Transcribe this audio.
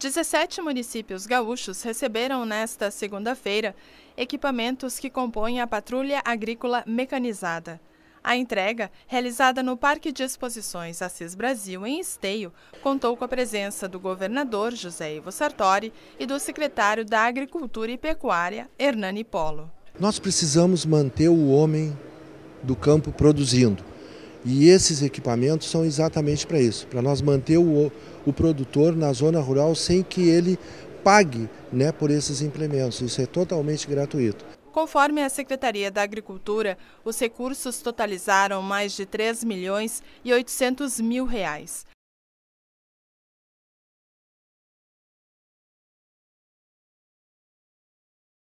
17 municípios gaúchos receberam nesta segunda-feira equipamentos que compõem a Patrulha Agrícola Mecanizada. A entrega, realizada no Parque de Exposições Assis Brasil, em Esteio, contou com a presença do governador José Ivo Sartori e do secretário da Agricultura e Pecuária, Hernani Polo. Nós precisamos manter o homem do campo produzindo. E esses equipamentos são exatamente para isso, para nós manter o, o produtor na zona rural sem que ele pague né, por esses implementos. Isso é totalmente gratuito. Conforme a Secretaria da Agricultura, os recursos totalizaram mais de 3 milhões e 800 mil reais.